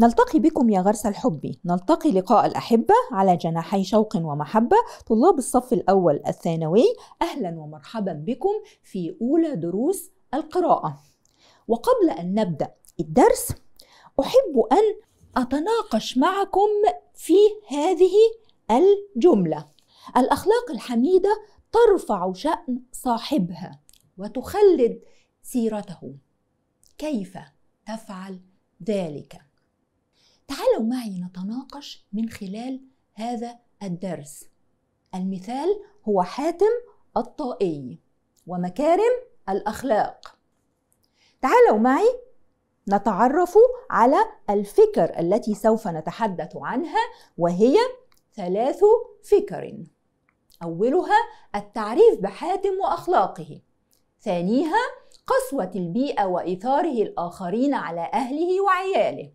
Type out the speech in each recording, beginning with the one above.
نلتقي بكم يا غرس الحب نلتقي لقاء الأحبة على جناحي شوق ومحبة طلاب الصف الأول الثانوي أهلا ومرحبا بكم في أولى دروس القراءة وقبل أن نبدأ الدرس أحب أن أتناقش معكم في هذه الجملة الأخلاق الحميدة ترفع شأن صاحبها وتخلد سيرته كيف تفعل ذلك تعالوا معي نتناقش من خلال هذا الدرس المثال هو حاتم الطائي ومكارم الاخلاق تعالوا معي نتعرف على الفكر التي سوف نتحدث عنها وهي ثلاث فكر اولها التعريف بحاتم واخلاقه ثانيها قسوه البيئه وايثاره الاخرين على اهله وعياله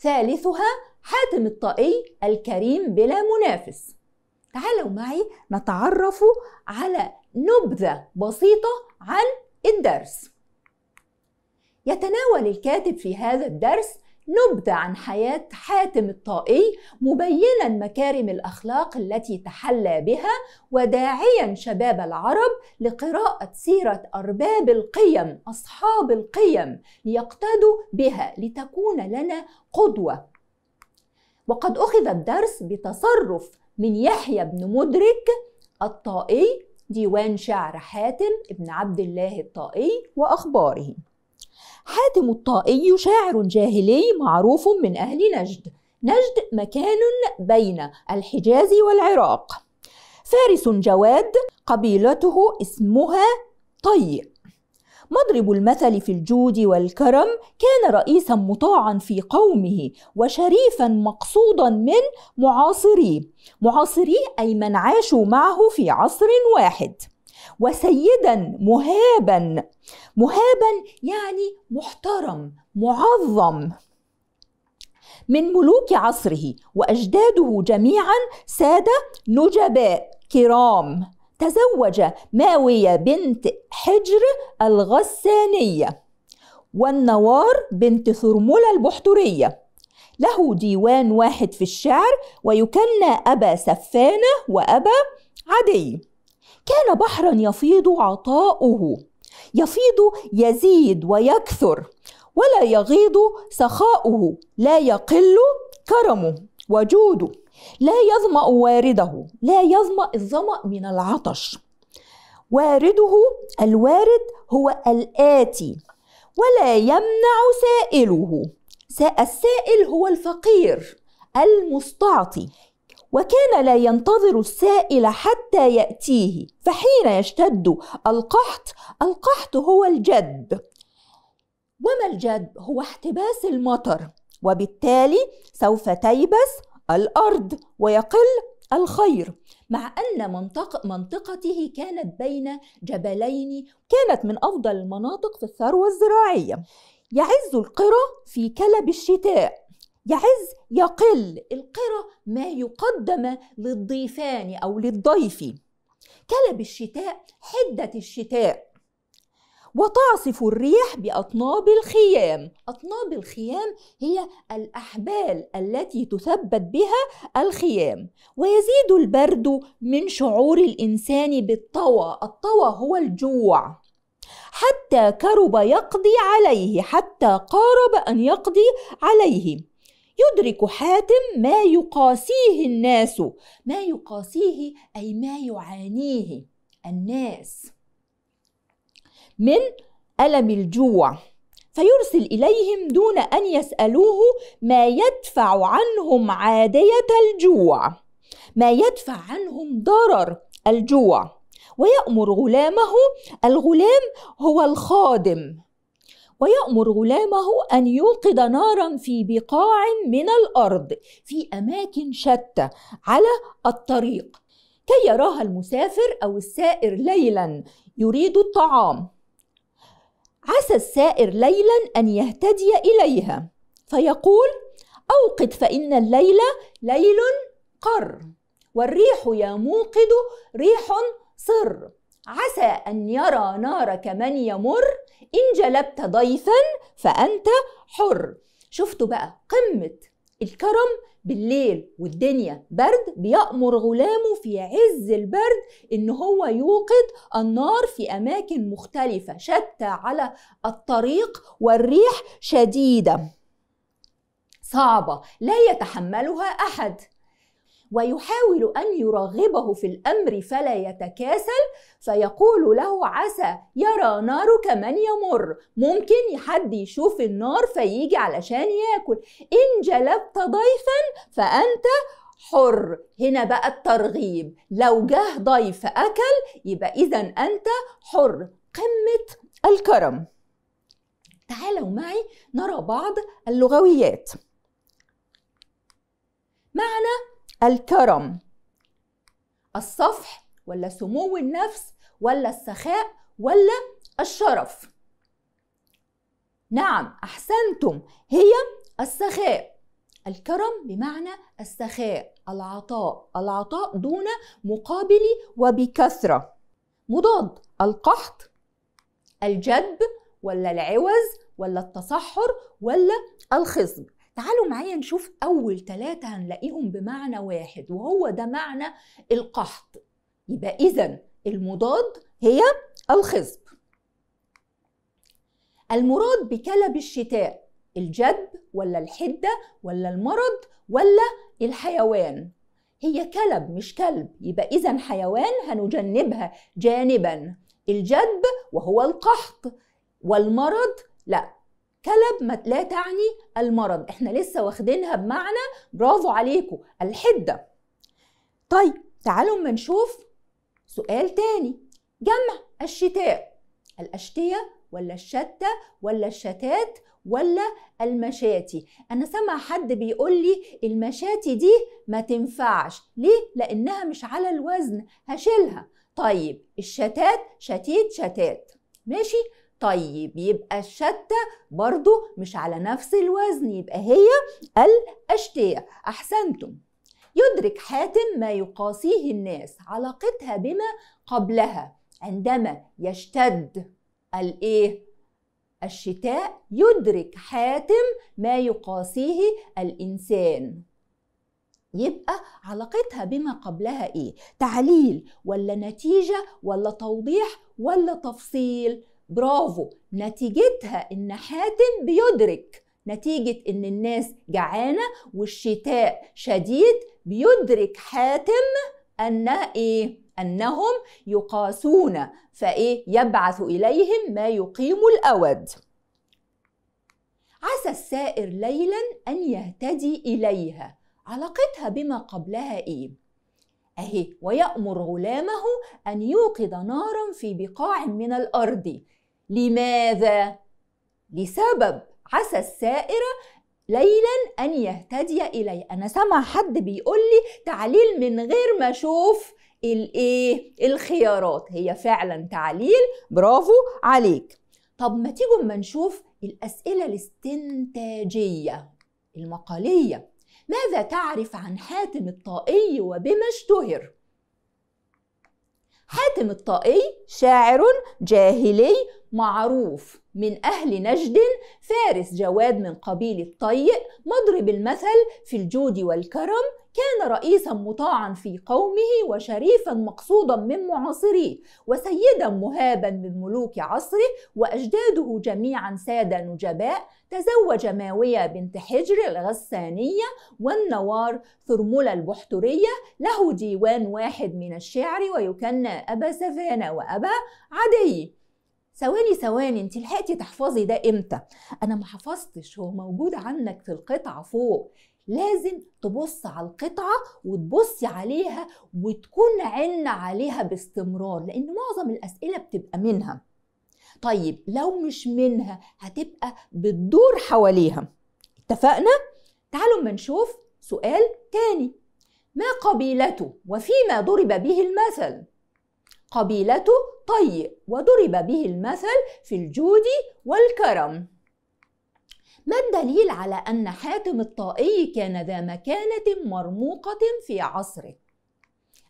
ثالثها حاتم الطائي الكريم بلا منافس تعالوا معي نتعرف على نبذة بسيطة عن الدرس يتناول الكاتب في هذا الدرس نبذة عن حياة حاتم الطائي مبينا مكارم الأخلاق التي تحلى بها وداعيا شباب العرب لقراءة سيرة أرباب القيم أصحاب القيم ليقتدوا بها لتكون لنا قدوة وقد أخذ الدرس بتصرف من يحيى بن مدرك الطائي ديوان شعر حاتم ابن عبد الله الطائي وأخباره حاتم الطائي شاعر جاهلي معروف من أهل نجد نجد مكان بين الحجاز والعراق فارس جواد قبيلته اسمها طي مضرب المثل في الجود والكرم كان رئيسا مطاعا في قومه وشريفا مقصودا من معاصريه معاصريه اي من عاشوا معه في عصر واحد وسيدا مهابا مهابا يعني محترم معظم من ملوك عصره واجداده جميعا ساده نجباء كرام تزوج ماويه بنت حجر الغسانيه والنوار بنت ثرمله البحتريه له ديوان واحد في الشعر ويكنى ابا سفانه وابا عدي كان بحرا يفيض عطاؤه يفيض يزيد ويكثر ولا يغيض سخاؤه لا يقل كرمه وجوده لا يظمأ وارده لا يظمأ الظمأ من العطش وارده الوارد هو الآتي ولا يمنع سائله السائل هو الفقير المستعطي وكان لا ينتظر السائل حتى ياتيه فحين يشتد القحط القحط هو الجد وما الجد هو احتباس المطر وبالتالي سوف تيبس الارض ويقل الخير مع أن منطق منطقته كانت بين جبلين كانت من أفضل المناطق في الثروة الزراعية يعز القرى في كلب الشتاء يعز يقل القرى ما يقدم للضيفان أو للضيف كلب الشتاء حدة الشتاء وتعصف الريح بأطناب الخيام أطناب الخيام هي الأحبال التي تثبت بها الخيام ويزيد البرد من شعور الإنسان بالطوى الطوى هو الجوع حتى كرب يقضي عليه حتى قارب أن يقضي عليه يدرك حاتم ما يقاسيه الناس ما يقاسيه أي ما يعانيه الناس من ألم الجوع فيرسل إليهم دون أن يسألوه ما يدفع عنهم عادية الجوع ما يدفع عنهم ضرر الجوع ويأمر غلامه الغلام هو الخادم ويأمر غلامه أن يوقد نارا في بقاع من الأرض في أماكن شتى على الطريق كي يراها المسافر أو السائر ليلا يريد الطعام عسى السائر ليلا أن يهتدي إليها فيقول أوقد فإن الليل ليل قر والريح يا موقد ريح صر عسى أن يرى نارك من يمر إن جلبت ضيفا فأنت حر شفتوا بقى قمة الكرم بالليل والدنيا برد بيأمر غلامه في عز البرد إن هو يوقد النار في أماكن مختلفة شتى على الطريق والريح شديدة صعبة لا يتحملها أحد ويحاول أن يرغبه في الأمر فلا يتكاسل فيقول له عسى يرى نارك من يمر ممكن حد يشوف النار فيجي علشان ياكل إن جلبت ضيفا فأنت حر هنا بقى الترغيب لو جه ضيف أكل يبقى إذا أنت حر قمة الكرم تعالوا معي نرى بعض اللغويات معنى الكرم الصفح ولا سمو النفس ولا السخاء ولا الشرف نعم احسنتم هي السخاء الكرم بمعنى السخاء العطاء العطاء دون مقابل وبكثره مضاد القحط الجدب ولا العوز ولا التصحر ولا الخصب تعالوا معايا نشوف أول ثلاثة هنلاقيهم بمعنى واحد وهو ده معنى القحط يبقى إذا المضاد هي الخصب المراد بكلب الشتاء الجدب ولا الحدة ولا المرض ولا الحيوان هي كلب مش كلب يبقى إذا حيوان هنجنبها جانبا الجدب وهو القحط والمرض لا كلب ما لا تعني المرض احنا لسه واخدينها بمعنى برافو عليكم الحدة طيب تعالوا ما نشوف سؤال تاني جمع الشتاء الأشتية ولا الشتة ولا الشتات ولا المشاتي انا سمع حد بيقول لي المشاتي دي ما تنفعش ليه لانها مش على الوزن هشيلها طيب الشتات شتيت شتات ماشي طيب يبقى الشتة برضو مش على نفس الوزن يبقى هي الأشتية أحسنتم يدرك حاتم ما يقاسيه الناس علاقتها بما قبلها عندما يشتد الايه الشتاء يدرك حاتم ما يقاسيه الانسان يبقى علاقتها بما قبلها ايه تعليل ولا نتيجه ولا توضيح ولا تفصيل برافو نتيجتها ان حاتم بيدرك نتيجة ان الناس جعانة والشتاء شديد بيدرك حاتم ان ايه انهم يقاسون فايه يبعث اليهم ما يقيم الاود عسى السائر ليلا ان يهتدي اليها علاقتها بما قبلها ايه أهي ويأمر غلامه أن يوقد نارا في بقاع من الأرض لماذا؟ لسبب عسى السائرة ليلا أن يهتدي إلي أنا سمع حد بيقول لي تعليل من غير ما أشوف الايه الخيارات هي فعلا تعليل برافو عليك طب ما تيجوا اما نشوف الاسئله الاستنتاجيه المقاليه ماذا تعرف عن حاتم الطائي وبما اشتهر؟ حاتم الطائي شاعر جاهلي معروف من أهل نجد فارس جواد من قبيل الطيء مضرب المثل في الجود والكرم كان رئيسا مطاعا في قومه وشريفا مقصودا من معاصريه وسيدا مهابا من ملوك عصره واجداده جميعا ساده نجباء تزوج ماويه بنت حجر الغسانيه والنوار ثرمله البحتريه له ديوان واحد من الشعر ويكنى ابا سفانه وابا عدي ثواني ثواني انت لحقتي تحفظي ده امتى انا ما حفظتش هو موجود عندك في القطعه فوق لازم تبص على القطعة وتبصي عليها وتكون عنا عليها باستمرار لأن معظم الأسئلة بتبقى منها طيب لو مش منها هتبقى بتدور حواليها اتفقنا؟ تعالوا ما نشوف سؤال تاني ما قبيلته وفيما ضرب به المثل قبيلته طي وضرب به المثل في الجود والكرم ما الدليل على أن حاتم الطائي كان ذا مكانة مرموقة في عصره؟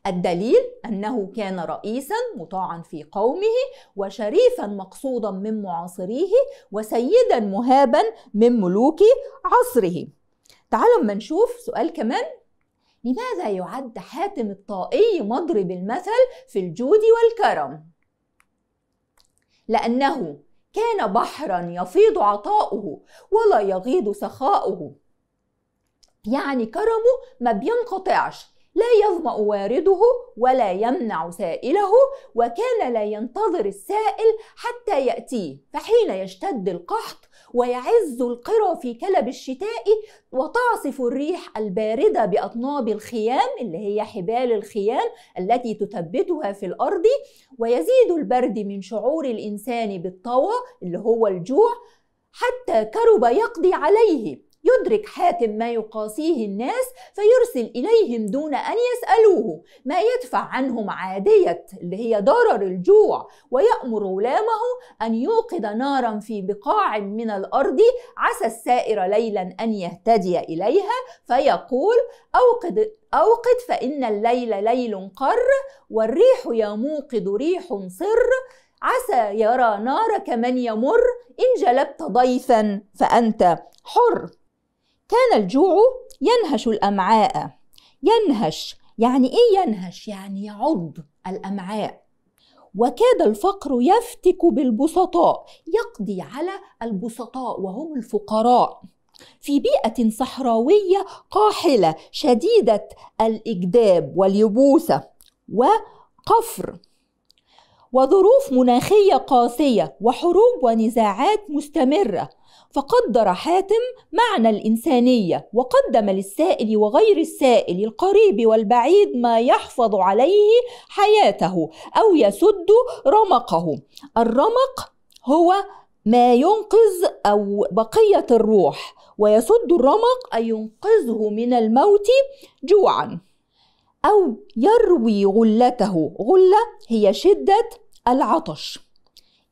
الدليل أنه كان رئيسا مطاعا في قومه وشريفا مقصودا من معاصريه وسيدا مهابا من ملوك عصره تعالوا ما نشوف سؤال كمان لماذا يعد حاتم الطائي مضرب المثل في الجود والكرم لانه كان بحرا يفيض عطاؤه ولا يغيض سخاؤه يعني كرمه ما بينقطعش لا يظمأ وارده ولا يمنع سائله وكان لا ينتظر السائل حتى يأتيه فحين يشتد القحط ويعز القرى في كلب الشتاء وتعصف الريح الباردة بأطناب الخيام اللي هي حبال الخيام التي تثبتها في الأرض ويزيد البرد من شعور الإنسان بالطوى اللي هو الجوع حتى كرب يقضي عليه يدرك حاتم ما يقاسيه الناس فيرسل إليهم دون أن يسألوه ما يدفع عنهم عادية اللي هي ضرر الجوع ويأمر غلامه أن يوقد نارا في بقاع من الأرض عسى السائر ليلا أن يهتدي إليها فيقول أوقد أوقد فإن الليل ليل قر والريح يا موقد ريح صر عسى يرى نارك من يمر إن جلبت ضيفا فأنت حر كان الجوع ينهش الأمعاء ينهش يعني إيه ينهش؟ يعني يعض الأمعاء وكاد الفقر يفتك بالبسطاء يقضي على البسطاء وهم الفقراء في بيئة صحراوية قاحلة شديدة الإجداب واليبوسة وقفر وظروف مناخية قاسية وحروب ونزاعات مستمرة فقدر حاتم معنى الإنسانية وقدم للسائل وغير السائل القريب والبعيد ما يحفظ عليه حياته أو يسد رمقه الرمق هو ما ينقذ أو بقية الروح ويسد الرمق أي ينقذه من الموت جوعا أو يروي غلته غلة هي شدة العطش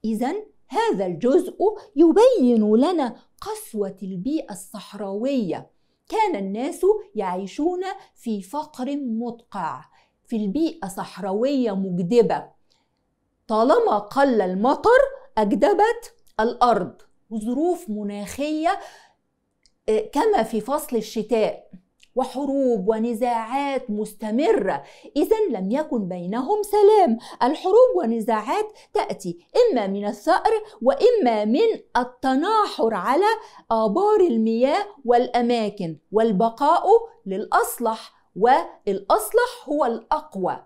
إذا هذا الجزء يبين لنا قسوة البيئة الصحراوية كان الناس يعيشون في فقر مدقع في البيئة صحراوية مجدبة طالما قل المطر أجدبت الأرض وظروف مناخية آه، كما في فصل الشتاء وحروب ونزاعات مستمرة إذا لم يكن بينهم سلام الحروب ونزاعات تأتي إما من الثأر وإما من التناحر على آبار المياه والأماكن والبقاء للأصلح والأصلح هو الأقوى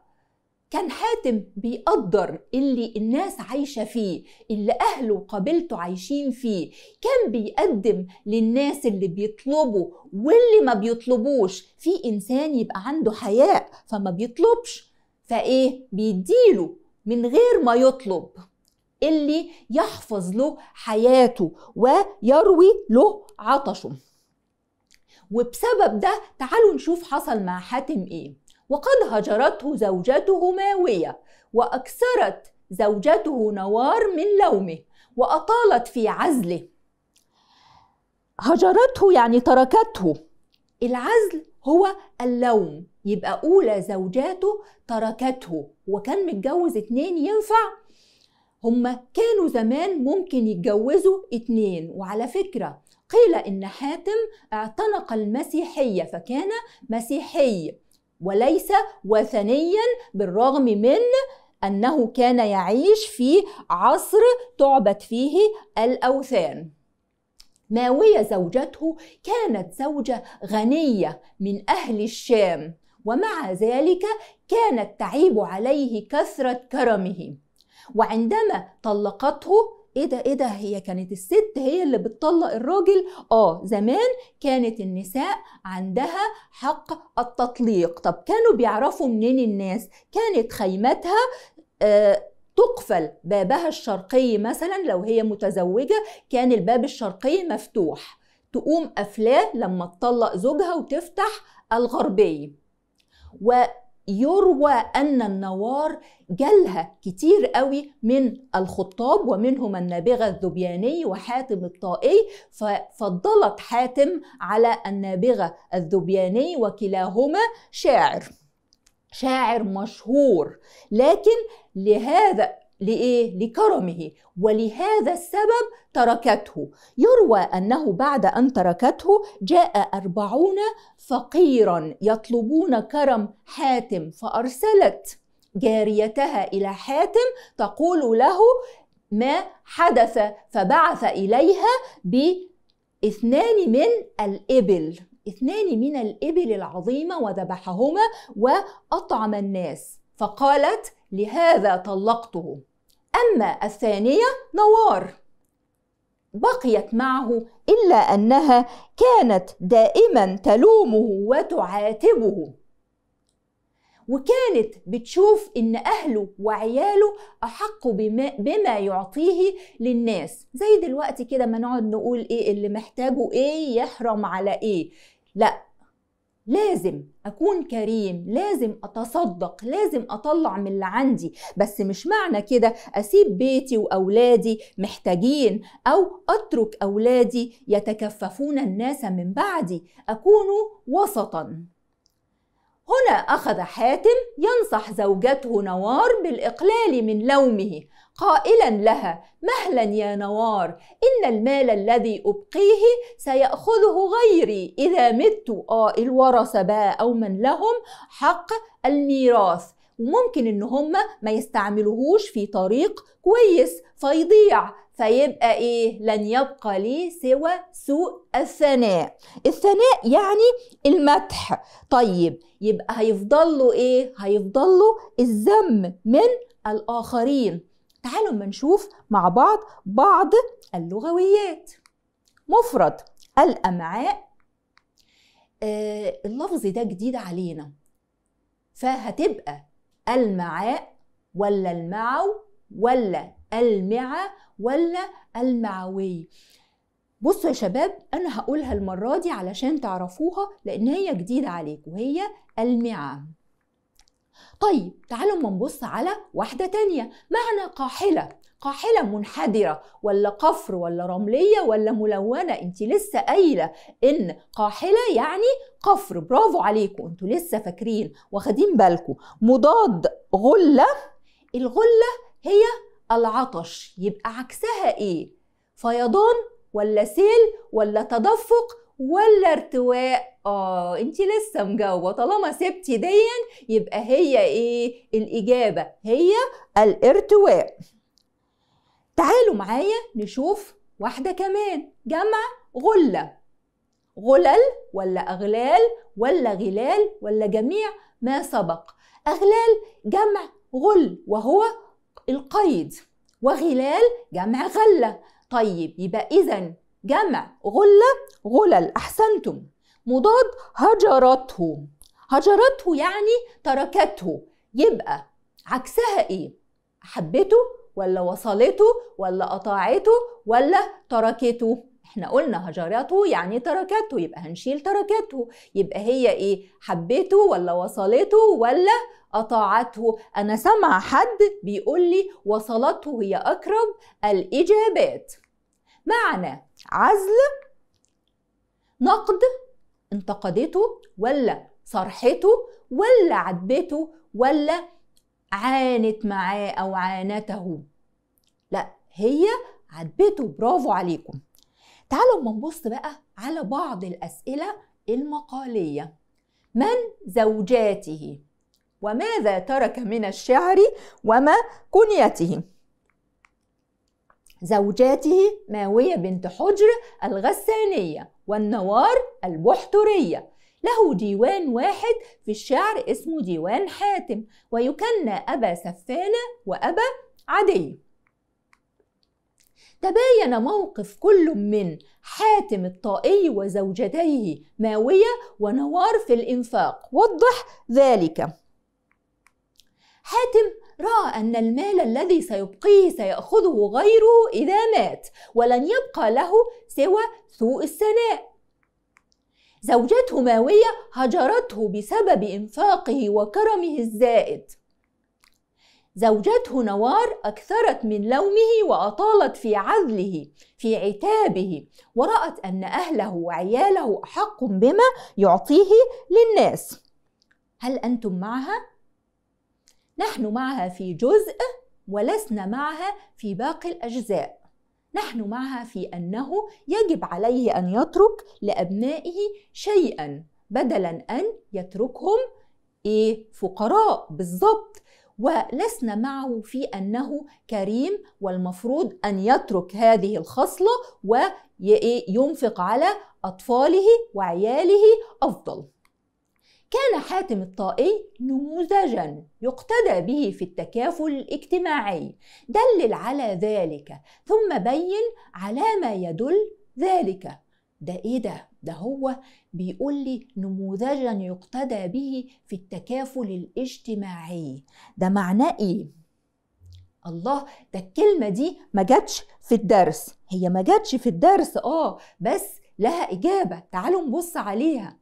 كان حاتم بيقدر اللي الناس عايشه فيه اللي اهله وقبيلته عايشين فيه كان بيقدم للناس اللي بيطلبوا واللي ما بيطلبوش في انسان يبقى عنده حياء فما بيطلبش فايه بيديله من غير ما يطلب اللي يحفظ له حياته ويروي له عطشه وبسبب ده تعالوا نشوف حصل مع حاتم ايه وقد هجرته زوجته ماوية وأكثرت زوجته نوار من لومه وأطالت في عزله هجرته يعني تركته العزل هو اللوم يبقى أولى زوجاته تركته وكان متجوز اتنين ينفع هما كانوا زمان ممكن يتجوزوا اتنين وعلى فكرة قيل إن حاتم اعتنق المسيحية فكان مسيحي وليس وثنيا بالرغم من انه كان يعيش في عصر تعبد فيه الاوثان ماويه زوجته كانت زوجه غنيه من اهل الشام ومع ذلك كانت تعيب عليه كثره كرمه وعندما طلقته ايه ده ايه ده هي كانت الست هي اللي بتطلق الراجل اه زمان كانت النساء عندها حق التطليق طب كانوا بيعرفوا منين الناس كانت خيمتها آه تقفل بابها الشرقي مثلا لو هي متزوجه كان الباب الشرقي مفتوح تقوم قافلاه لما تطلق زوجها وتفتح الغربي و يروى أن النوار جالها كتير قوي من الخطاب ومنهم النابغة الذبياني وحاتم الطائي ففضلت حاتم على النابغة الذبياني وكلاهما شاعر شاعر مشهور لكن لهذا لإيه؟ لكرمه ولهذا السبب تركته يروى أنه بعد أن تركته جاء أربعون فقيرا يطلبون كرم حاتم فأرسلت جاريتها إلى حاتم تقول له ما حدث فبعث إليها باثنان من الإبل اثنان من الإبل العظيمة وذبحهما وأطعم الناس فقالت لهذا طلقته أما الثانية نوار بقيت معه إلا أنها كانت دائما تلومه وتعاتبه وكانت بتشوف إن أهله وعياله أحق بما, بما يعطيه للناس زي دلوقتي كده ما نقعد نقول إيه اللي محتاجه إيه يحرم على إيه لا لازم أكون كريم لازم أتصدق لازم أطلع من اللي عندي بس مش معنى كده أسيب بيتي وأولادي محتاجين أو أترك أولادي يتكففون الناس من بعدي أكون وسطا هنا أخذ حاتم ينصح زوجته نوار بالإقلال من لومه قائلا لها مهلا يا نوار ان المال الذي ابقيه سياخذه غيري اذا مت اه الورثه بقى او من لهم حق الميراث وممكن ان هم ما يستعملوهوش في طريق كويس فيضيع فيبقى ايه لن يبقى لي سوى سوء الثناء الثناء يعني المدح طيب يبقى هيفضل له ايه هيفضل له الذم من الاخرين تعالوا اما نشوف مع بعض بعض اللغويات مفرد الامعاء آه اللفظ ده جديد علينا فهتبقى المعاء ولا المعو ولا المعة ولا المعوي بصوا يا شباب انا هقولها المره دي علشان تعرفوها لان هي جديده عليكم وهي المعه طيب تعالوا ما نبص على واحدة تانية معنى قاحلة قاحلة منحدرة ولا قفر ولا رملية ولا ملونة انت لسه قايلة ان قاحلة يعني قفر برافو عليكم انتوا لسه فاكرين واخدين بالكم مضاد غلة الغلة هي العطش يبقى عكسها ايه فيضان ولا سيل ولا تدفق ولا ارتواء اه انت لسه مجاوبه طالما سبتي ديا يبقى هي ايه الاجابه هي الارتواء تعالوا معايا نشوف واحده كمان جمع غله غلل ولا اغلال ولا غلال ولا جميع ما سبق اغلال جمع غل وهو القيد وغلال جمع غله طيب يبقى اذا جمع غلة غلل أحسنتم مضاد هجرته هجرته يعني تركته يبقى عكسها إيه؟ حبته ولا وصلته ولا أطاعته ولا تركته احنا قلنا هجرته يعني تركته يبقى هنشيل تركته يبقى هي ايه حبته ولا وصلته ولا أطاعته أنا سمع حد بيقول لي وصلته هي أقرب الإجابات معنى عزل نقد انتقدته ولا صرحته ولا عذبته ولا عانت معاه او عانته لا هي عذبته برافو عليكم تعالوا اما نبص بقى على بعض الاسئله المقاليه من زوجاته وماذا ترك من الشعر وما كنيته زوجاته ماوية بنت حجر الغسانية والنوار البحترية له ديوان واحد في الشعر اسمه ديوان حاتم ويكنى أبا سفانة وأبا عدي تباين موقف كل من حاتم الطائي وزوجتيه ماوية ونوار في الإنفاق وضح ذلك حاتم راى ان المال الذي سيبقيه سياخذه غيره اذا مات ولن يبقى له سوى سوء الثناء زوجته ماويه هجرته بسبب انفاقه وكرمه الزائد زوجته نوار أكثرت من لومه وأطالت في عذله في عتابه ورأت أن أهله وعياله أحق بما يعطيه للناس هل أنتم معها؟ نحن معها في جزء ولسنا معها في باقي الأجزاء نحن معها في أنه يجب عليه أن يترك لأبنائه شيئا بدلا أن يتركهم إيه فقراء بالضبط ولسنا معه في أنه كريم والمفروض أن يترك هذه الخصلة وينفق إيه، على أطفاله وعياله أفضل كان حاتم الطائي نموذجا يقتدى به في التكافل الاجتماعي دلل على ذلك ثم بين على ما يدل ذلك ده ايه ده ده هو بيقول لي نموذجا يقتدى به في التكافل الاجتماعي ده معناه ايه الله ده الكلمة دي ما جاتش في الدرس هي ما جاتش في الدرس اه بس لها إجابة تعالوا نبص عليها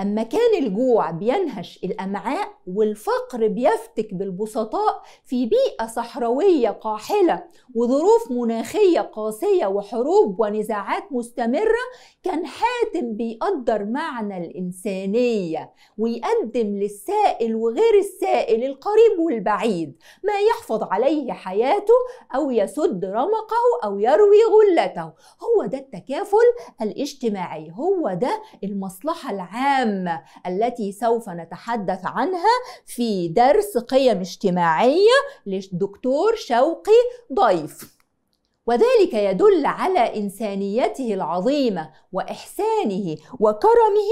أما كان الجوع بينهش الأمعاء والفقر بيفتك بالبسطاء في بيئة صحراوية قاحلة وظروف مناخية قاسية وحروب ونزاعات مستمرة كان حاتم بيقدر معنى الإنسانية ويقدم للسائل وغير السائل القريب والبعيد ما يحفظ عليه حياته أو يسد رمقه أو يروي غلته هو ده التكافل الاجتماعي هو ده المصلحة العامة المهمة التي سوف نتحدث عنها في درس قيم اجتماعية للدكتور شوقي ضيف وذلك يدل على انسانيته العظيمه واحسانه وكرمه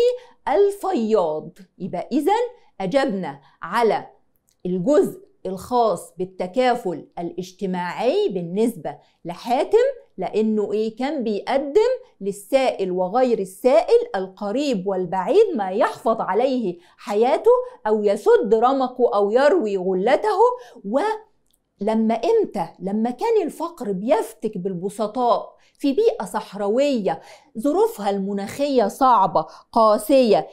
الفياض يبقى اذا اجبنا على الجزء الخاص بالتكافل الاجتماعي بالنسبه لحاتم لأنه إيه كان بيقدم للسائل وغير السائل القريب والبعيد ما يحفظ عليه حياته أو يسد رمقه أو يروي غلته و لما امتى لما كان الفقر بيفتك بالبسطاء في بيئه صحراويه ظروفها المناخيه صعبه قاسيه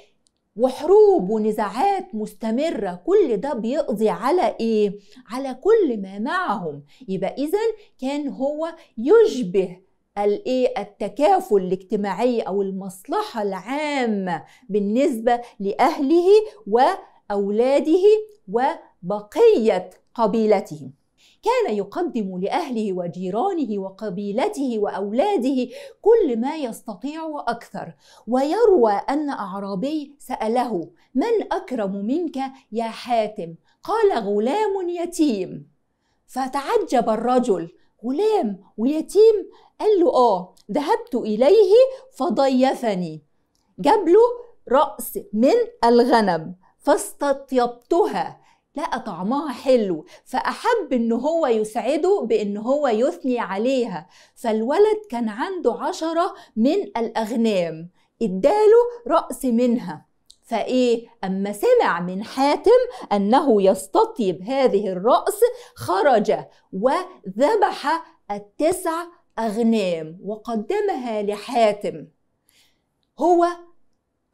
وحروب ونزاعات مستمرة كل ده بيقضي على إيه؟ على كل ما معهم يبقى إذا كان هو يشبه الايه التكافل الاجتماعي او المصلحه العامه بالنسبه لاهله واولاده وبقيه قبيلته كان يقدم لاهله وجيرانه وقبيلته واولاده كل ما يستطيع واكثر ويروى ان اعرابي ساله من اكرم منك يا حاتم قال غلام يتيم فتعجب الرجل غلام ويتيم قال له اه ذهبت اليه فضيفني جاب له راس من الغنم فاستطيبتها لقى طعمها حلو فأحب إن هو يسعده بإن هو يثني عليها فالولد كان عنده عشرة من الأغنام اداله رأس منها فإيه؟ أما سمع من حاتم أنه يستطيب هذه الرأس خرج وذبح التسع أغنام وقدمها لحاتم هو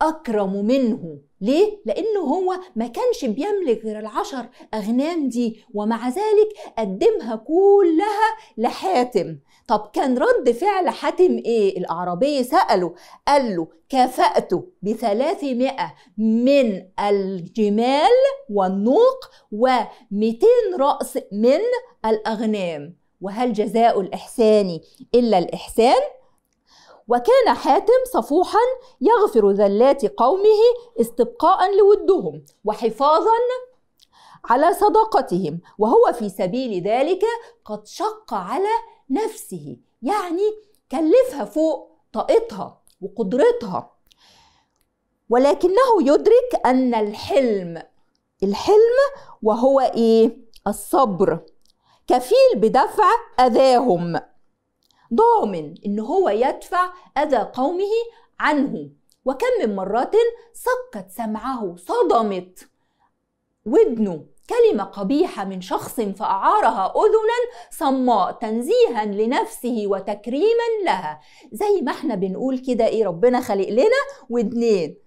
أكرم منه ليه؟ لأنه هو ما كانش بيملك غير العشر أغنام دي ومع ذلك قدمها كلها لحاتم طب كان رد فعل حاتم إيه؟ الأعرابي سأله قال له كافأته بثلاثمائة من الجمال والنوق ومئتين رأس من الأغنام وهل جزاء الإحسان إلا الإحسان؟ وكان حاتم صفوحا يغفر ذلات قومه استبقاء لودهم وحفاظا على صداقتهم وهو في سبيل ذلك قد شق على نفسه يعني كلفها فوق طاقتها وقدرتها ولكنه يدرك ان الحلم الحلم وهو ايه الصبر كفيل بدفع اذاهم ضامن ان هو يدفع اذى قومه عنه وكم من مرات سقت سمعه صدمت ودنه كلمة قبيحة من شخص فأعارها أذنا صماء تنزيها لنفسه وتكريما لها زي ما احنا بنقول كده ايه ربنا خلق لنا ودنين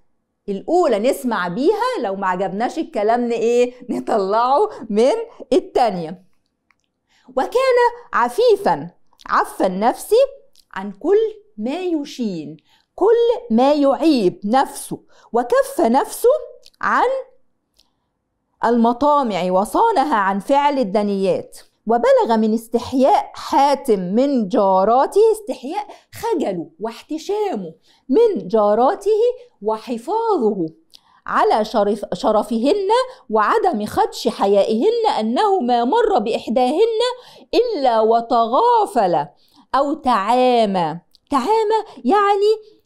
الأولى نسمع بيها لو ما عجبناش الكلام ايه نطلعه من التانية وكان عفيفا عفن نفسي عن كل ما يشين كل ما يعيب نفسه وكف نفسه عن المطامع وصانها عن فعل الدنيات وبلغ من استحياء حاتم من جاراته استحياء خجله واحتشامه من جاراته وحفاظه على شرف شرفهن وعدم خدش حيائهن أنه ما مر بإحداهن إلا وتغافل أو تعامى تعامى يعني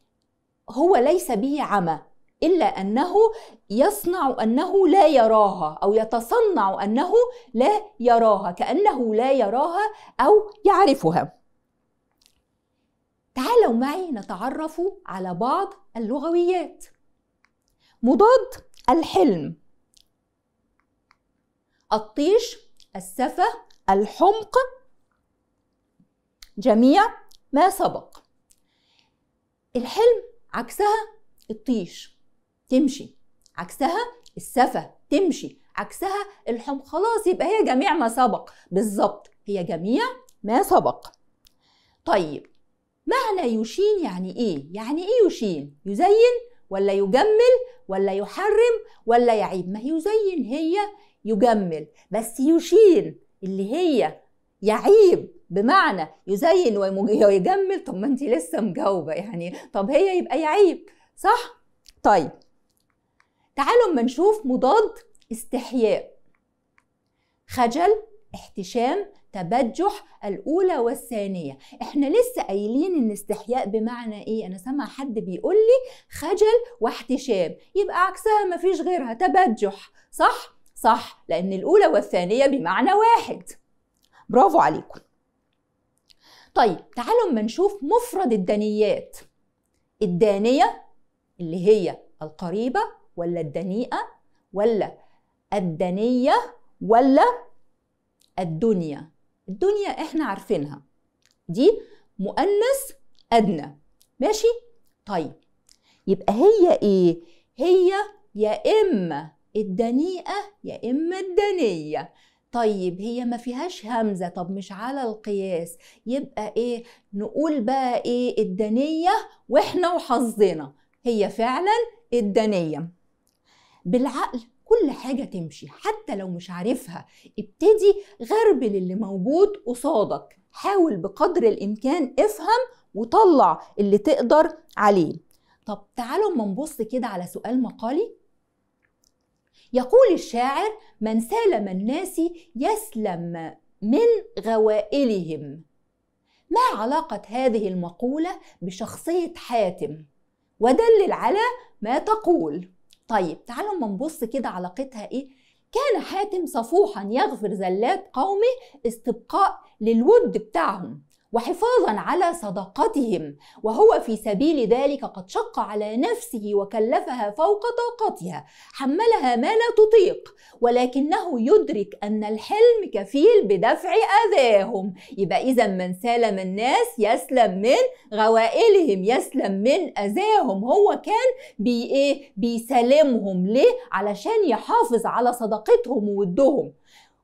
هو ليس به عمى إلا أنه يصنع أنه لا يراها أو يتصنع أنه لا يراها كأنه لا يراها أو يعرفها تعالوا معي نتعرف على بعض اللغويات مضاد الحلم الطيش السفة الحمق جميع ما سبق الحلم عكسها الطيش تمشي عكسها السفة تمشي عكسها الحمق خلاص يبقى هي جميع ما سبق بالظبط هي جميع ما سبق طيب معنى يشين يعني ايه يعني ايه يشين يزين ولا يجمل ولا يحرم ولا يعيب ما هي يزين هي يجمل بس يشين اللي هي يعيب بمعنى يزين ويجمل طب ما انت لسه مجاوبه يعني طب هي يبقى يعيب صح طيب تعالوا اما نشوف مضاد استحياء خجل احتشام تبجح الاولى والثانيه احنا لسه قايلين ان استحياء بمعنى ايه انا سامعه حد بيقول لي خجل واحتشام يبقى عكسها مفيش غيرها تبجح صح صح لان الاولى والثانيه بمعنى واحد برافو عليكم طيب تعالوا اما نشوف مفرد الدنيات الدانيه اللي هي القريبه ولا الدنيئه ولا الدنيه ولا الدنيا الدنيا احنا عارفينها دي مؤنث أدنى ماشي طيب يبقى هي إيه هي يا إما الدنيئة يا إما الدنية طيب هي ما فيهاش همزة طب مش على القياس يبقى إيه نقول بقى إيه الدنية وإحنا وحظنا هي فعلا الدنية بالعقل كل حاجة تمشي حتى لو مش عارفها ابتدي غربل اللي موجود قصادك حاول بقدر الإمكان افهم وطلع اللي تقدر عليه طب تعالوا اما نبص كده على سؤال مقالي يقول الشاعر من سالم الناس يسلم من غوائلهم ما علاقة هذه المقولة بشخصية حاتم ودلل على ما تقول طيب تعالوا اما نبص كده علاقتها ايه كان حاتم صفوحا يغفر زلات قومه استبقاء للود بتاعهم وحفاظا على صداقتهم وهو في سبيل ذلك قد شق على نفسه وكلفها فوق طاقتها حملها ما لا تطيق ولكنه يدرك أن الحلم كفيل بدفع أذاهم يبقى إذا من سالم الناس يسلم من غوائلهم يسلم من أذاهم هو كان بي إيه بيسلمهم ليه علشان يحافظ على صداقتهم وودهم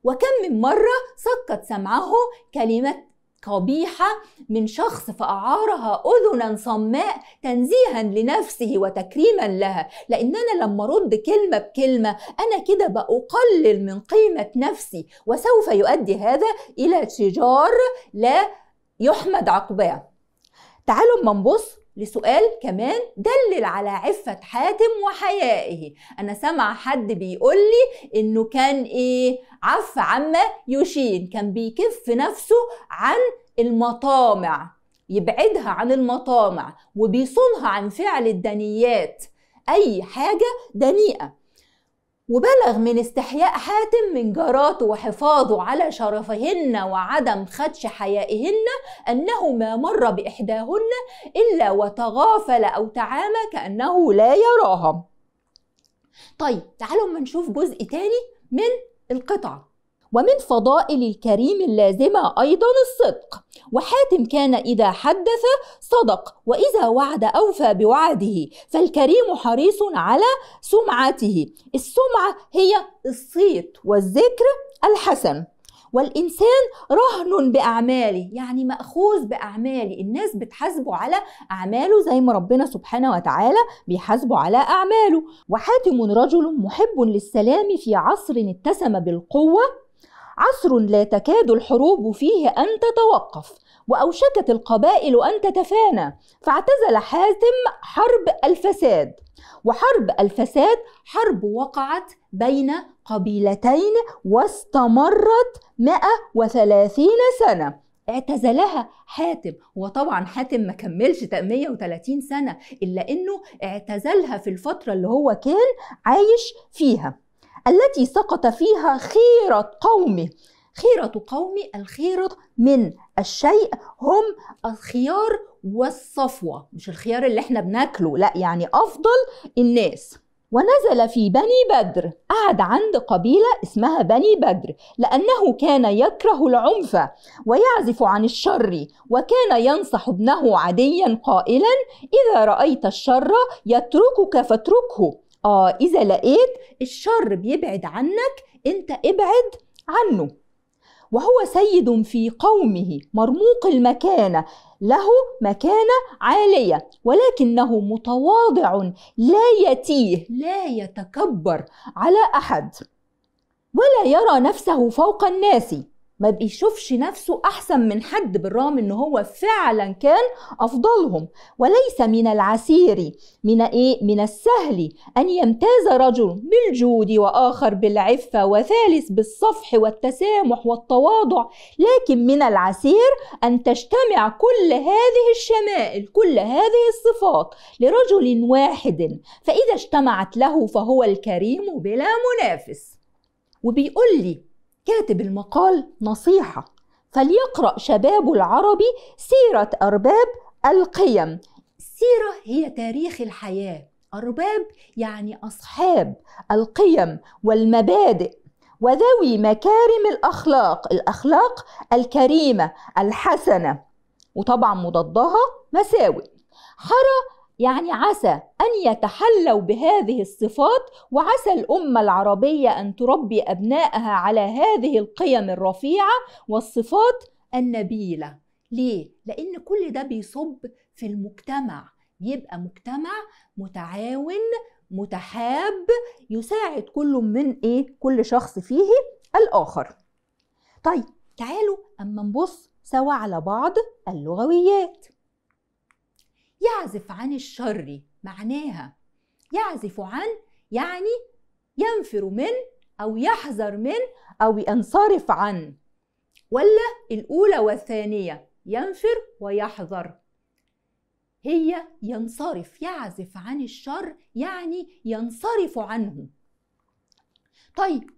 وكم من مرة سكت سمعه كلمة قبيحة من شخص فأعارها أذنا صماء تنزيها لنفسه وتكريما لها لأن أنا لما أرد كلمة بكلمة أنا كده بقلل من قيمة نفسي وسوف يؤدي هذا إلى شجار لا يحمد عقباه تعالوا اما نبص لسؤال كمان دلل على عفة حاتم وحيائه أنا سمع حد بيقول لي إنه كان إيه عف عما يشين كان بيكف نفسه عن المطامع يبعدها عن المطامع وبيصونها عن فعل الدنيات أي حاجة دنيئة وبلغ من استحياء حاتم من جاراته وحفاظه على شرفهن وعدم خدش حيائهن أنه ما مر بإحداهن إلا وتغافل أو تعامى كأنه لا يراها طيب تعالوا ما نشوف جزء تاني من القطعة ومن فضائل الكريم اللازمة أيضا الصدق وحاتم كان إذا حدث صدق وإذا وعد أوفى بوعده فالكريم حريص على سمعته السمعة هي الصيت والذكر الحسن والإنسان رهن بأعماله يعني مأخوذ بأعماله الناس بتحاسبه على أعماله زي ما ربنا سبحانه وتعالى بيحاسبه على أعماله وحاتم رجل محب للسلام في عصر اتسم بالقوة عصر لا تكاد الحروب فيه أن تتوقف وأوشكت القبائل أن تتفانى فاعتزل حاتم حرب الفساد وحرب الفساد حرب وقعت بين قبيلتين واستمرت 130 سنة اعتزلها حاتم وطبعا حاتم ما كملش 130 سنة إلا أنه اعتزلها في الفترة اللي هو كان عايش فيها التي سقط فيها خيرة قومه خيرة قومي الخيرة من الشيء هم الخيار والصفوة مش الخيار اللي احنا بناكله لا يعني أفضل الناس ونزل في بني بدر قعد عند قبيلة اسمها بني بدر لأنه كان يكره العنف ويعزف عن الشر وكان ينصح ابنه عديا قائلا إذا رأيت الشر يتركك فاتركه اه اذا لقيت الشر بيبعد عنك انت ابعد عنه وهو سيد في قومه مرموق المكانه له مكانه عاليه ولكنه متواضع لا يتيه لا يتكبر على احد ولا يرى نفسه فوق الناس ما بيشوفش نفسه أحسن من حد بالرغم إن هو فعلا كان أفضلهم وليس من العسير من إيه؟ من السهل أن يمتاز رجل بالجود وآخر بالعفة وثالث بالصفح والتسامح والتواضع لكن من العسير أن تجتمع كل هذه الشمائل كل هذه الصفات لرجل واحد فإذا اجتمعت له فهو الكريم بلا منافس وبيقول لي كاتب المقال نصيحة فليقرأ شباب العربي سيرة أرباب القيم السيرة هي تاريخ الحياة أرباب يعني أصحاب القيم والمبادئ وذوي مكارم الأخلاق الأخلاق الكريمة الحسنة وطبعا مضادها مساوئ حرى يعني عسى أن يتحلوا بهذه الصفات وعسى الأمة العربية أن تربي أبنائها على هذه القيم الرفيعة والصفات النبيلة ليه؟ لأن كل ده بيصب في المجتمع يبقى مجتمع متعاون متحاب يساعد كل من إيه؟ كل شخص فيه الآخر طيب تعالوا أما نبص سوا على بعض اللغويات يعزف عن الشر معناها يعزف عن يعني ينفر من أو يحذر من أو ينصرف عن ولا الأولى والثانية ينفر ويحذر هي ينصرف يعزف عن الشر يعني ينصرف عنه طيب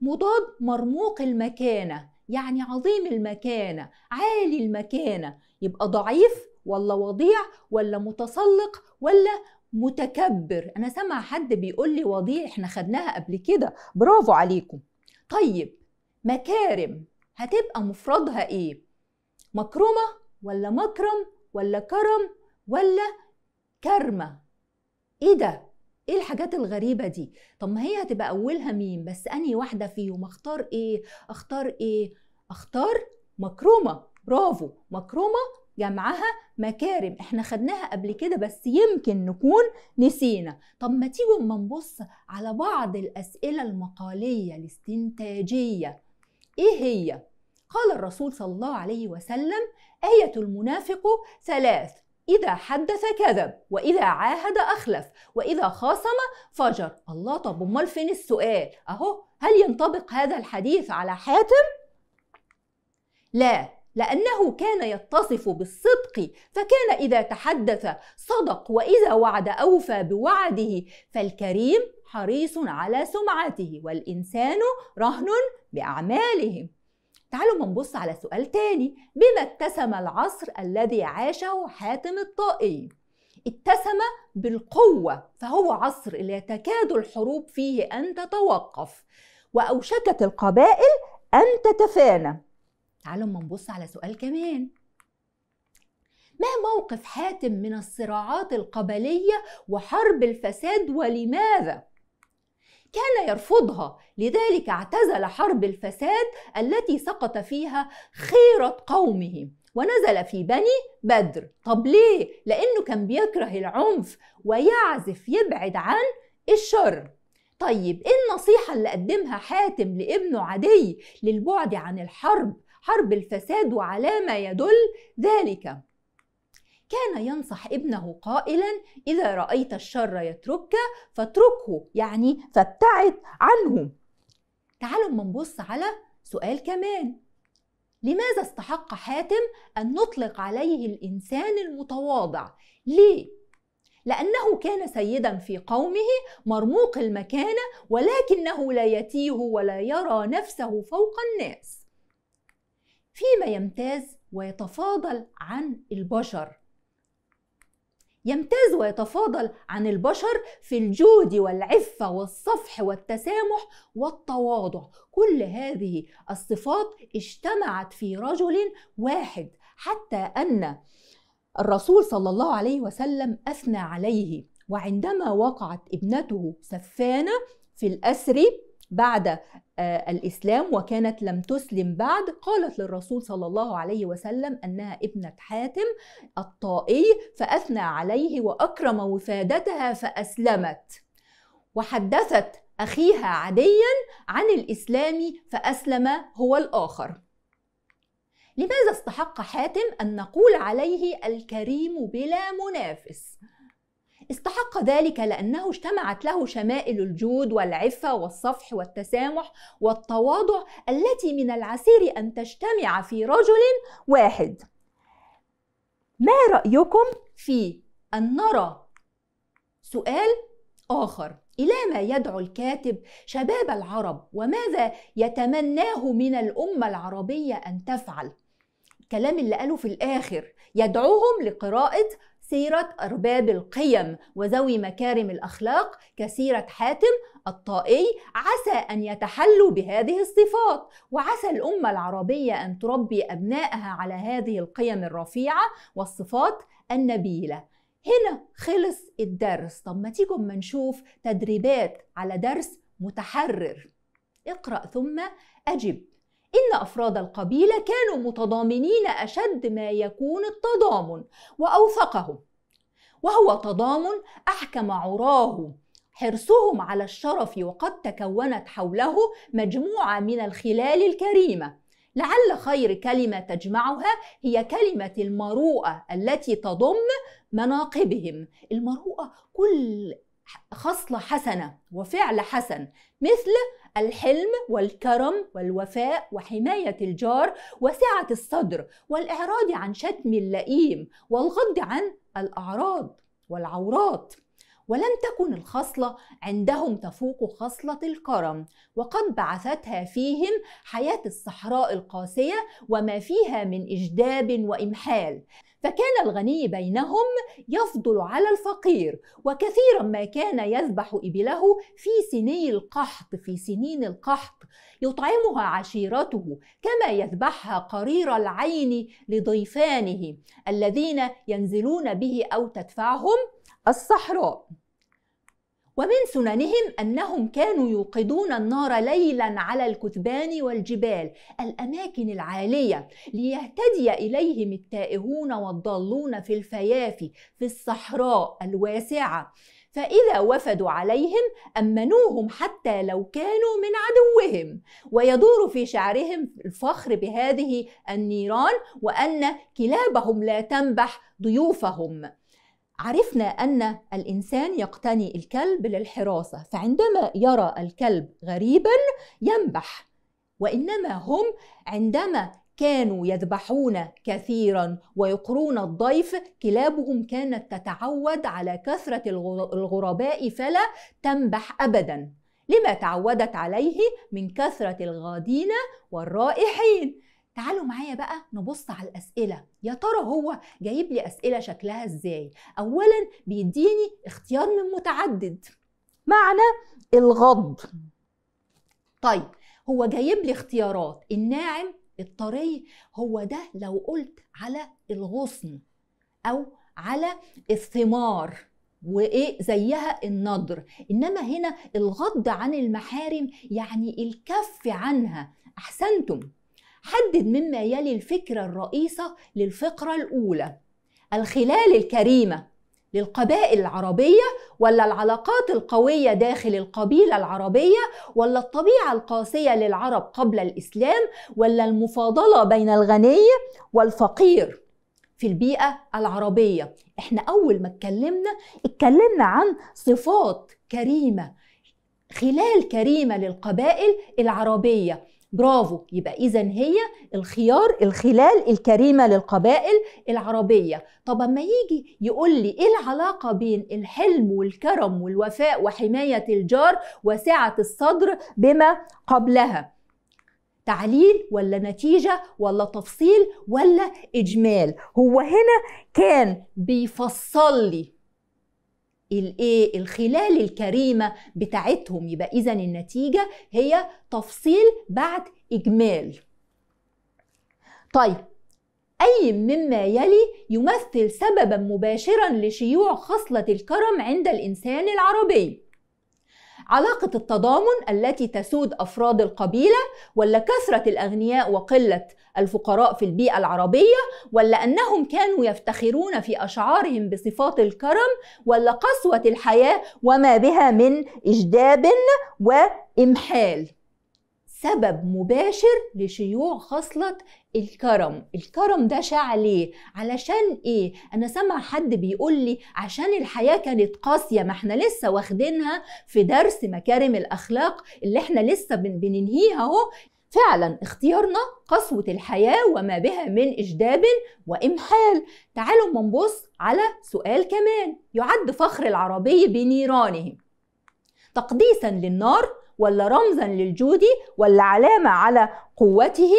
مضاد مرموق المكانة يعني عظيم المكانة عالي المكانة يبقى ضعيف ولا وضيع ولا متسلق ولا متكبر انا سمع حد بيقول لي وضيع احنا خدناها قبل كده برافو عليكم طيب مكارم هتبقى مفردها ايه مكرمه ولا مكرم ولا كرم ولا كرمه ايه ده ايه الحاجات الغريبة دي؟ طب ما هي هتبقى أولها مين؟ بس أنهي واحدة فيهم؟ أختار إيه؟ أختار إيه؟ أختار مكرمة، برافو، مكرمة جمعها مكارم احنا خدناها قبل كده بس يمكن نكون نسينا طب ما تيجوا اما نبص على بعض الاسئله المقاليه الاستنتاجيه ايه هي قال الرسول صلى الله عليه وسلم ايه المنافق ثلاث إذا حدث كذب وإذا عاهد أخلف وإذا خاصم فجر الله طب أمال فين السؤال أهو هل ينطبق هذا الحديث على حاتم؟ لا لأنه كان يتصف بالصدق فكان إذا تحدث صدق وإذا وعد أوفى بوعده فالكريم حريص على سمعته والإنسان رهن باعماله تعالوا نبص على سؤال تاني بما اتسم العصر الذي عاشه حاتم الطائي اتسم بالقوة فهو عصر لا تكاد الحروب فيه أن تتوقف وأوشكت القبائل أن تتفانى تعالوا اما نبص على سؤال كمان ما موقف حاتم من الصراعات القبليه وحرب الفساد ولماذا كان يرفضها لذلك اعتزل حرب الفساد التي سقط فيها خيره قومه ونزل في بني بدر طب ليه لانه كان بيكره العنف ويعزف يبعد عن الشر طيب ايه النصيحه اللي قدمها حاتم لابنه عدي للبعد عن الحرب حرب الفساد وعلى ما يدل ذلك كان ينصح ابنه قائلا اذا رايت الشر يتركك فاتركه يعني فابتعد عنه تعالوا اما نبص على سؤال كمان لماذا استحق حاتم ان نطلق عليه الانسان المتواضع ليه لانه كان سيدا في قومه مرموق المكانه ولكنه لا يتيه ولا يرى نفسه فوق الناس فيما يمتاز ويتفاضل عن البشر يمتاز ويتفاضل عن البشر في الجود والعفة والصفح والتسامح والتواضع كل هذه الصفات اجتمعت في رجل واحد حتى أن الرسول صلى الله عليه وسلم أثنى عليه وعندما وقعت ابنته سفانة في الأسر بعد آه، الإسلام وكانت لم تسلم بعد قالت للرسول صلى الله عليه وسلم أنها ابنة حاتم الطائي فأثنى عليه وأكرم وفادتها فأسلمت وحدثت أخيها عديا عن الإسلام فأسلم هو الآخر لماذا استحق حاتم أن نقول عليه الكريم بلا منافس؟ استحق ذلك لأنه اجتمعت له شمائل الجود والعفة والصفح والتسامح والتواضع التي من العسير أن تجتمع في رجل واحد ما رأيكم في أن نرى سؤال آخر إلى ما يدعو الكاتب شباب العرب وماذا يتمناه من الأمة العربية أن تفعل الكلام اللي قاله في الآخر يدعوهم لقراءة سيرة أرباب القيم وذوي مكارم الأخلاق كسيرة حاتم الطائي عسى أن يتحلوا بهذه الصفات وعسى الأمة العربية أن تربي أبنائها على هذه القيم الرفيعة والصفات النبيلة هنا خلص الدرس طب ما تيجوا ما نشوف تدريبات على درس متحرر اقرأ ثم أجب إن أفراد القبيلة كانوا متضامنين أشد ما يكون التضامن وأوثقهم وهو تضامن أحكم عراه حرصهم على الشرف وقد تكونت حوله مجموعة من الخلال الكريمة لعل خير كلمة تجمعها هي كلمة المروءة التي تضم مناقبهم المروءة كل خصلة حسنة وفعل حسن مثل الحلم والكرم والوفاء وحماية الجار وسعة الصدر والإعراض عن شتم اللئيم والغض عن الأعراض والعورات ولم تكن الخصلة عندهم تفوق خصلة الكرم وقد بعثتها فيهم حياة الصحراء القاسية وما فيها من إجداب وإمحال فكان الغني بينهم يفضل على الفقير وكثيرا ما كان يذبح إبله في سني القحط في سنين القحط يطعمها عشيرته كما يذبحها قرير العين لضيفانه الذين ينزلون به أو تدفعهم الصحراء ومن سننهم انهم كانوا يوقدون النار ليلا على الكثبان والجبال الاماكن العاليه ليهتدي اليهم التائهون والضالون في الفيافي في الصحراء الواسعه فإذا وفدوا عليهم أمنوهم حتى لو كانوا من عدوهم ويدور في شعرهم الفخر بهذه النيران وأن كلابهم لا تنبح ضيوفهم عرفنا أن الإنسان يقتني الكلب للحراسة فعندما يرى الكلب غريبا ينبح وإنما هم عندما كانوا يذبحون كثيرا ويقرون الضيف كلابهم كانت تتعود على كثرة الغرباء فلا تنبح أبدا لما تعودت عليه من كثرة الغادين والرائحين تعالوا معايا بقى نبص على الأسئلة يا ترى هو جايب لي أسئلة شكلها إزاي أولا بيديني اختيار من متعدد معنى الغض طيب هو جايب لي اختيارات الناعم الطري هو ده لو قلت على الغصن أو على الثمار وايه زيها النضر انما هنا الغض عن المحارم يعني الكف عنها احسنتم حدد مما يلي الفكرة الرئيسة للفقرة الأولى الخلال الكريمة للقبائل العربية ولا العلاقات القوية داخل القبيلة العربية ولا الطبيعة القاسية للعرب قبل الإسلام ولا المفاضلة بين الغني والفقير في البيئة العربية احنا أول ما اتكلمنا اتكلمنا عن صفات كريمة خلال كريمة للقبائل العربية برافو يبقى اذا هي الخيار الخلال الكريمه للقبائل العربيه طب اما يجي يقول لي ايه العلاقه بين الحلم والكرم والوفاء وحمايه الجار وسعه الصدر بما قبلها تعليل ولا نتيجة ولا تفصيل ولا إجمال هو هنا كان بيفصل لي الايه الخلال الكريمه بتاعتهم يبقى اذا النتيجه هي تفصيل بعد اجمال طيب أي مما يلي يمثل سببا مباشرا لشيوع خصلة الكرم عند الإنسان العربي علاقة التضامن التي تسود أفراد القبيلة ولا كثرة الأغنياء وقلة الفقراء في البيئة العربية ولا أنهم كانوا يفتخرون في أشعارهم بصفات الكرم ولا قسوة الحياة وما بها من إجداب وإمحال سبب مباشر لشيوع خصلة الكرم الكرم ده شاع ليه علشان ايه انا سمع حد بيقول لي عشان الحياة كانت قاسية ما احنا لسه واخدينها في درس مكارم الاخلاق اللي احنا لسه بننهيها اهو فعلا اختيارنا قسوة الحياة وما بها من إجداب وإمحال تعالوا منبص على سؤال كمان يعد فخر العربي بنيرانه تقديسا للنار ولا رمزا للجود ولا علامة على قوته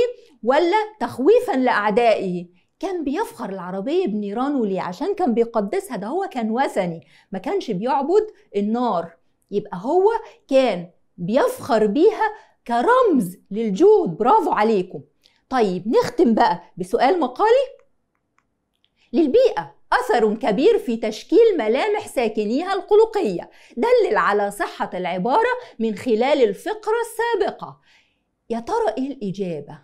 ولا تخويفا لأعدائه كان بيفخر العربية بنيرانه ليه عشان كان بيقدسها ده هو كان وثني ما كانش بيعبد النار يبقى هو كان بيفخر بيها كرمز للجود برافو عليكم طيب نختم بقى بسؤال مقالي للبيئة أثر كبير في تشكيل ملامح ساكنيها القلقية دلل على صحة العبارة من خلال الفقرة السابقة يا ترى إيه الإجابة؟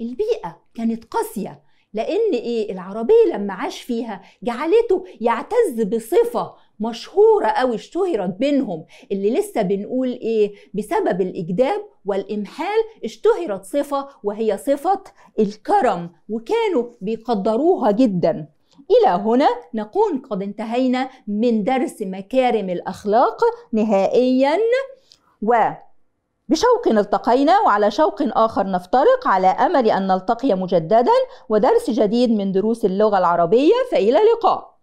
البيئة كانت قاسية لأن إيه العربي لما عاش فيها جعلته يعتز بصفة مشهورة أو اشتهرت بينهم اللي لسه بنقول إيه بسبب الإجداب والإمحال اشتهرت صفة وهي صفة الكرم وكانوا بيقدروها جداً إلى هنا نكون قد انتهينا من درس مكارم الأخلاق نهائيا و بشوق التقينا وعلى شوق آخر نفترق على أمل أن نلتقي مجددا ودرس جديد من دروس اللغة العربية فإلى لقاء